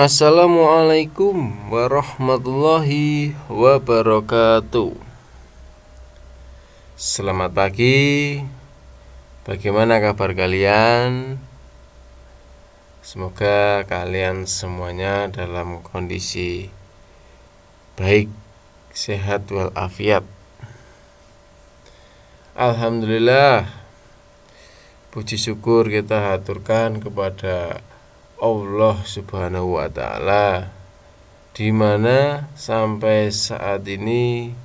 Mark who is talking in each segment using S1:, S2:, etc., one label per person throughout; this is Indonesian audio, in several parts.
S1: Assalamualaikum warahmatullahi wabarakatuh. Selamat pagi. Bagaimana kabar kalian? Semoga kalian semuanya dalam kondisi baik, sehat walafiat. Alhamdulillah. Puji syukur kita haturkan kepada Allah Subhanahu wa taala di mana sampai saat ini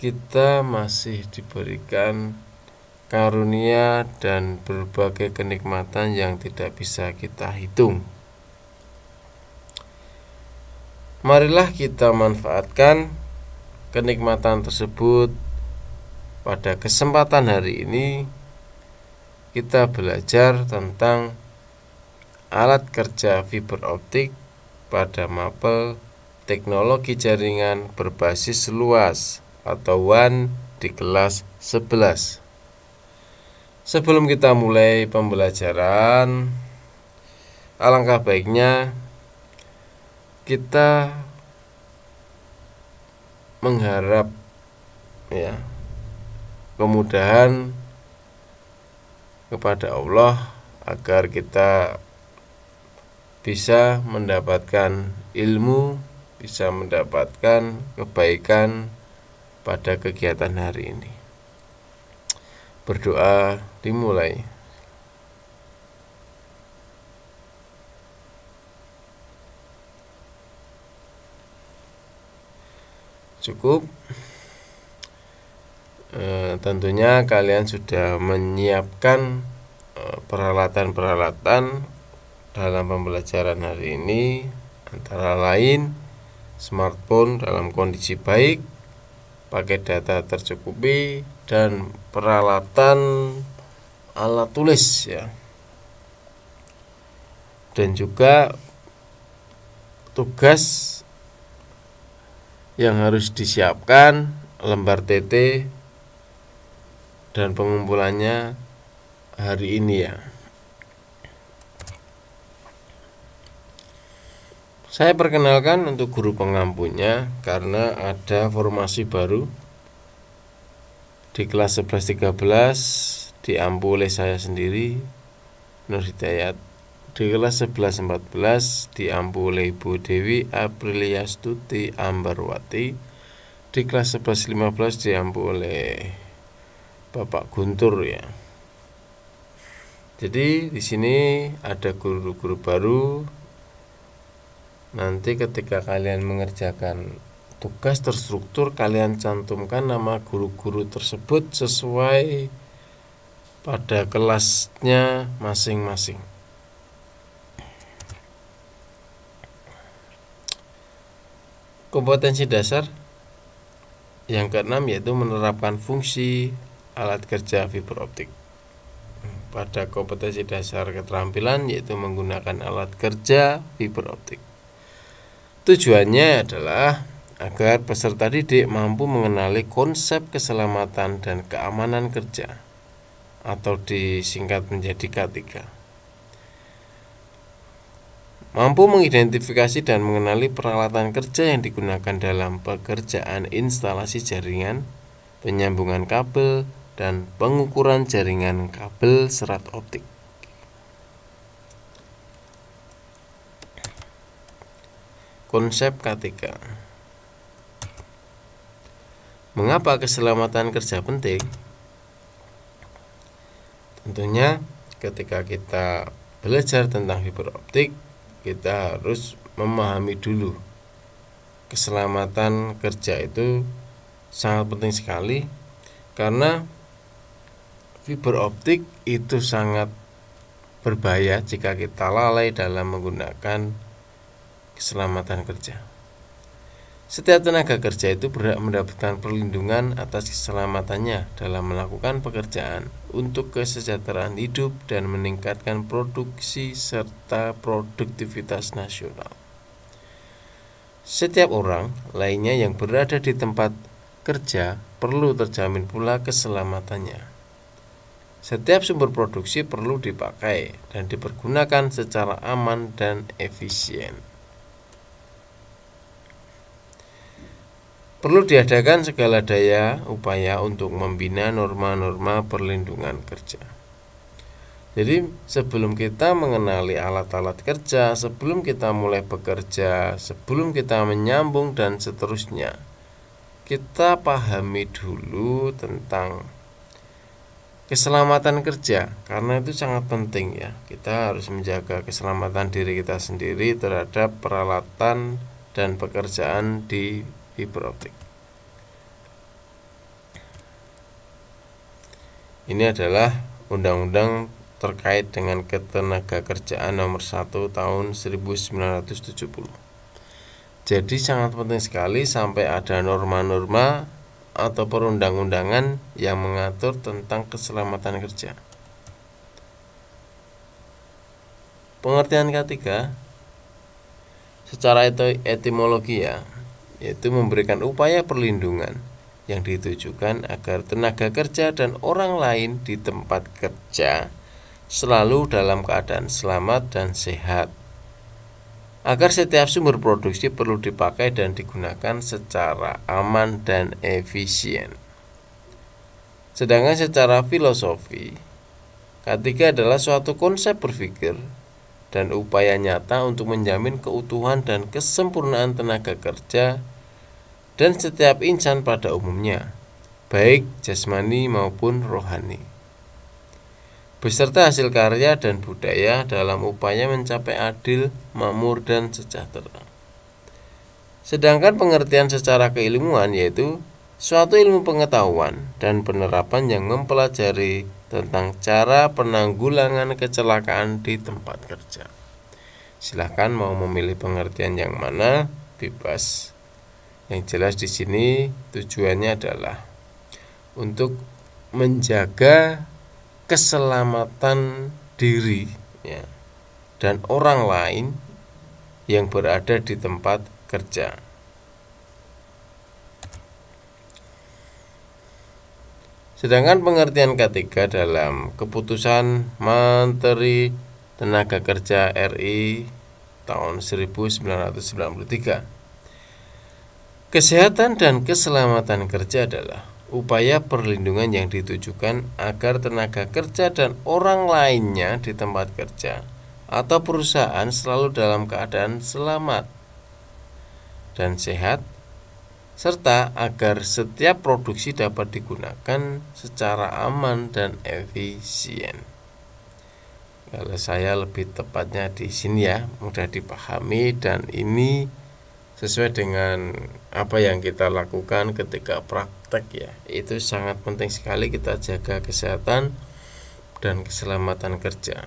S1: kita masih diberikan karunia dan berbagai kenikmatan yang tidak bisa kita hitung. Marilah kita manfaatkan kenikmatan tersebut pada kesempatan hari ini kita belajar tentang alat kerja fiber optik pada mapel teknologi jaringan berbasis luas atau WAN di kelas 11. Sebelum kita mulai pembelajaran, alangkah baiknya kita mengharap ya kemudahan kepada Allah agar kita bisa mendapatkan ilmu, bisa mendapatkan kebaikan pada kegiatan hari ini. Berdoa dimulai. Cukup. E, tentunya kalian sudah menyiapkan eh, peralatan-peralatan dalam pembelajaran hari ini antara lain smartphone dalam kondisi baik, pakai data tercukupi dan peralatan alat tulis ya. Dan juga tugas yang harus disiapkan lembar TT dan pengumpulannya hari ini ya. Saya perkenalkan untuk guru pengampunya karena ada formasi baru di kelas 11-13 diampu oleh saya sendiri Nur Hidayat di kelas 11-14 diampu oleh Ibu Dewi Aprilia Stuti Ambarwati di kelas 11-15 diampu oleh Bapak Guntur ya jadi di sini ada guru-guru baru Nanti ketika kalian mengerjakan tugas terstruktur, kalian cantumkan nama guru-guru tersebut sesuai pada kelasnya masing-masing. Kompetensi dasar yang keenam yaitu menerapkan fungsi alat kerja fiber optik pada kompetensi dasar keterampilan yaitu menggunakan alat kerja fiber optik. Tujuannya adalah agar peserta didik mampu mengenali konsep keselamatan dan keamanan kerja atau disingkat menjadi K3. Mampu mengidentifikasi dan mengenali peralatan kerja yang digunakan dalam pekerjaan instalasi jaringan, penyambungan kabel, dan pengukuran jaringan kabel serat optik. Konsep KTK Mengapa keselamatan kerja penting? Tentunya ketika kita belajar tentang fiber optik, kita harus memahami dulu keselamatan kerja itu sangat penting sekali karena fiber optik itu sangat berbahaya jika kita lalai dalam menggunakan keselamatan kerja. Setiap tenaga kerja itu berhak mendapatkan perlindungan atas keselamatannya dalam melakukan pekerjaan untuk kesejahteraan hidup dan meningkatkan produksi serta produktivitas nasional. Setiap orang lainnya yang berada di tempat kerja perlu terjamin pula keselamatannya. Setiap sumber produksi perlu dipakai dan dipergunakan secara aman dan efisien. perlu diadakan segala daya upaya untuk membina norma-norma perlindungan kerja. Jadi sebelum kita mengenali alat-alat kerja, sebelum kita mulai bekerja, sebelum kita menyambung dan seterusnya, kita pahami dulu tentang keselamatan kerja karena itu sangat penting ya. Kita harus menjaga keselamatan diri kita sendiri terhadap peralatan dan pekerjaan di fiber Ini adalah undang-undang terkait dengan ketenaga kerjaan nomor 1 tahun 1970. Jadi sangat penting sekali sampai ada norma-norma atau perundang-undangan yang mengatur tentang keselamatan kerja. Pengertian ketiga secara etimologi ya yaitu memberikan upaya perlindungan yang ditujukan agar tenaga kerja dan orang lain di tempat kerja selalu dalam keadaan selamat dan sehat. Agar setiap sumber produksi perlu dipakai dan digunakan secara aman dan efisien. Sedangkan secara filosofi, ketiga adalah suatu konsep berpikir dan upaya nyata untuk menjamin keutuhan dan kesempurnaan tenaga kerja dan setiap insan pada umumnya, baik jasmani maupun rohani. Beserta hasil karya dan budaya dalam upaya mencapai adil, makmur, dan sejahtera. Sedangkan pengertian secara keilmuan yaitu suatu ilmu pengetahuan dan penerapan yang mempelajari tentang cara penanggulangan kecelakaan di tempat kerja. Silahkan mau memilih pengertian yang mana, bebas. Yang jelas di sini tujuannya adalah untuk menjaga keselamatan diri ya, dan orang lain yang berada di tempat kerja. Sedangkan pengertian ketiga dalam keputusan Menteri Tenaga Kerja RI tahun 1993 Kesehatan dan keselamatan kerja adalah upaya perlindungan yang ditujukan agar tenaga kerja dan orang lainnya di tempat kerja atau perusahaan selalu dalam keadaan selamat dan sehat serta agar setiap produksi dapat digunakan secara aman dan efisien. Kalau saya lebih tepatnya di sini ya, mudah dipahami dan ini sesuai dengan apa yang kita lakukan ketika praktek ya itu sangat penting sekali kita jaga kesehatan dan keselamatan kerja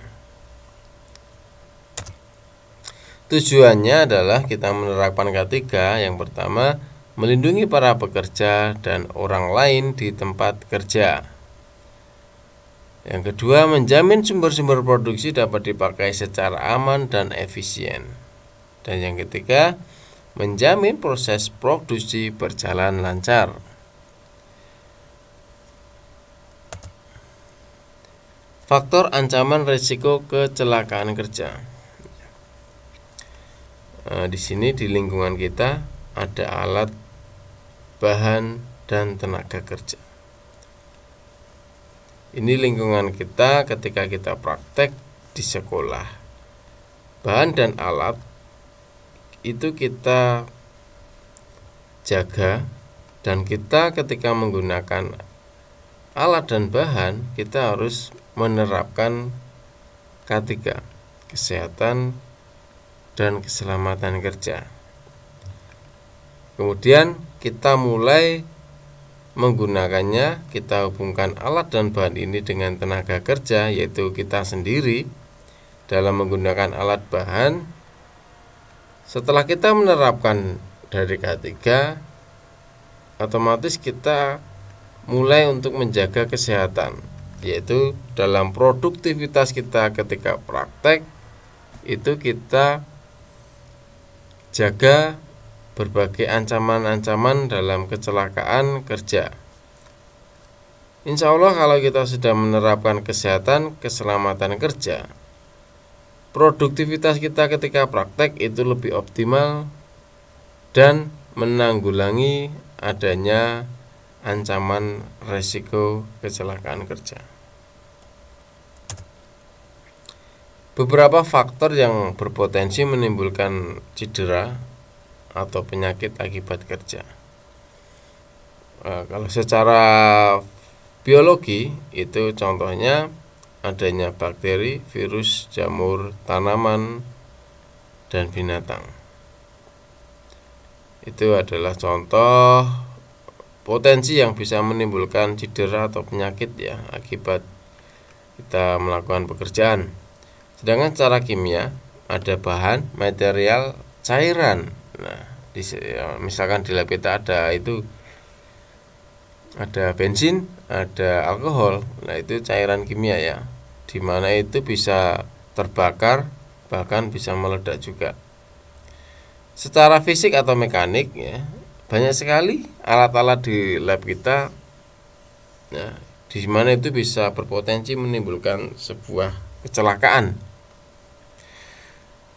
S1: tujuannya adalah kita menerapkan K3 yang pertama melindungi para pekerja dan orang lain di tempat kerja yang kedua menjamin sumber-sumber produksi dapat dipakai secara aman dan efisien dan yang ketiga menjamin proses produksi berjalan lancar. Faktor ancaman risiko kecelakaan kerja. E, di sini di lingkungan kita ada alat, bahan, dan tenaga kerja. Ini lingkungan kita ketika kita praktek di sekolah. Bahan dan alat itu kita jaga dan kita ketika menggunakan alat dan bahan kita harus menerapkan K3 kesehatan dan keselamatan kerja kemudian kita mulai menggunakannya kita hubungkan alat dan bahan ini dengan tenaga kerja yaitu kita sendiri dalam menggunakan alat bahan setelah kita menerapkan dari K3 otomatis kita mulai untuk menjaga kesehatan yaitu dalam produktivitas kita ketika praktek itu kita jaga berbagai ancaman-ancaman dalam kecelakaan kerja Insya Allah kalau kita sudah menerapkan kesehatan keselamatan kerja produktivitas kita ketika praktek itu lebih optimal dan menanggulangi adanya ancaman resiko kecelakaan kerja. Beberapa faktor yang berpotensi menimbulkan cedera atau penyakit akibat kerja. Eh, kalau secara biologi itu contohnya adanya bakteri, virus, jamur, tanaman, dan binatang. Itu adalah contoh potensi yang bisa menimbulkan cedera atau penyakit ya akibat kita melakukan pekerjaan. Sedangkan secara kimia ada bahan, material, cairan. Nah, ya, misalkan di lab kita ada itu ada bensin, ada alkohol. Nah, itu cairan kimia ya. Di mana itu bisa terbakar bahkan bisa meledak juga. Secara fisik atau mekanik ya, banyak sekali alat-alat di lab kita ya, di mana itu bisa berpotensi menimbulkan sebuah kecelakaan.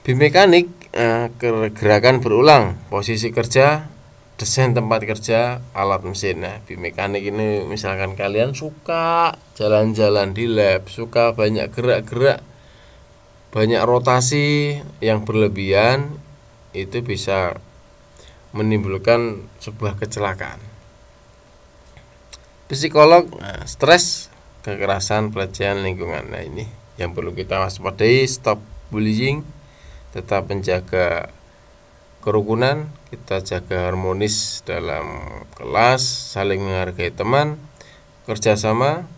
S1: Bimekanik eh, gerakan berulang, posisi kerja desain tempat kerja alat mesin nah di mekanik ini misalkan kalian suka jalan-jalan di lab suka banyak gerak-gerak banyak rotasi yang berlebihan itu bisa menimbulkan sebuah kecelakaan psikolog nah, stres kekerasan pelecehan lingkungan nah ini yang perlu kita waspadai stop bullying tetap menjaga kerukunan, kita jaga harmonis dalam kelas, saling menghargai teman, kerjasama,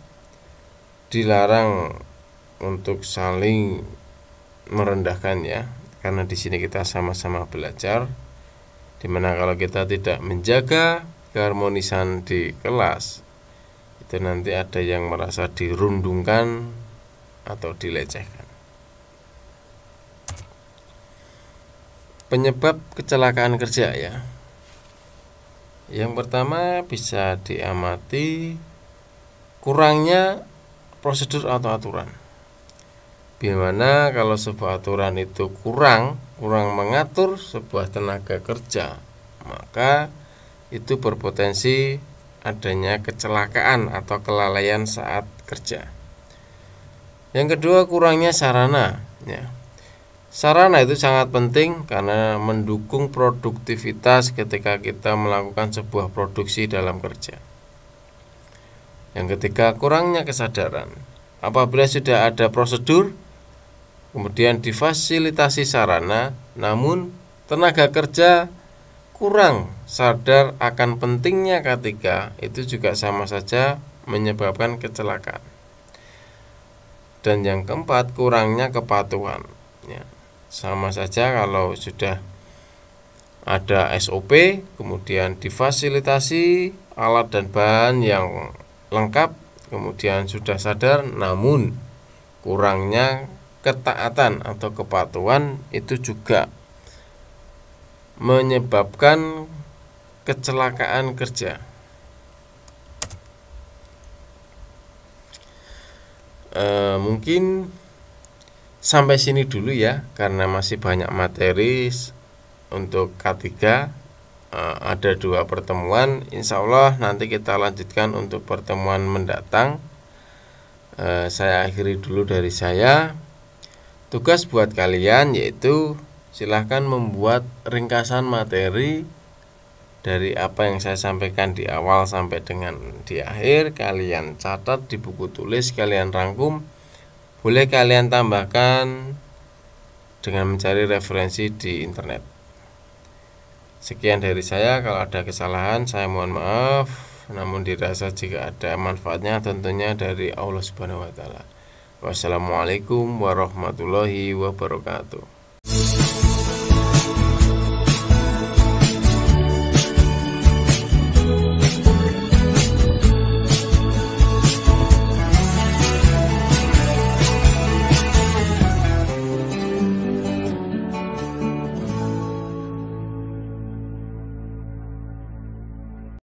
S1: dilarang untuk saling merendahkan ya, karena di sini kita sama-sama belajar. Dimana kalau kita tidak menjaga keharmonisan di kelas, itu nanti ada yang merasa dirundungkan atau dilecehkan. penyebab kecelakaan kerja ya. Yang pertama bisa diamati kurangnya prosedur atau aturan. Bagaimana kalau sebuah aturan itu kurang, kurang mengatur sebuah tenaga kerja, maka itu berpotensi adanya kecelakaan atau kelalaian saat kerja. Yang kedua kurangnya sarana ya. Sarana itu sangat penting karena mendukung produktivitas ketika kita melakukan sebuah produksi dalam kerja. Yang ketiga, kurangnya kesadaran. Apabila sudah ada prosedur, kemudian difasilitasi sarana, namun tenaga kerja kurang sadar akan pentingnya ketika itu juga sama saja menyebabkan kecelakaan. Dan yang keempat, kurangnya kepatuhan sama saja kalau sudah ada SOP kemudian difasilitasi alat dan bahan yang lengkap kemudian sudah sadar namun kurangnya ketaatan atau kepatuhan itu juga menyebabkan kecelakaan kerja. E, mungkin sampai sini dulu ya karena masih banyak materi untuk K3 eh, ada dua pertemuan Insya Allah nanti kita lanjutkan untuk pertemuan mendatang eh, saya akhiri dulu dari saya tugas buat kalian yaitu silahkan membuat ringkasan materi dari apa yang saya sampaikan di awal sampai dengan di akhir kalian catat di buku tulis kalian rangkum boleh kalian tambahkan dengan mencari referensi di internet. Sekian dari saya, kalau ada kesalahan saya mohon maaf, namun dirasa jika ada manfaatnya tentunya dari Allah Subhanahu wa taala. Wassalamualaikum warahmatullahi wabarakatuh.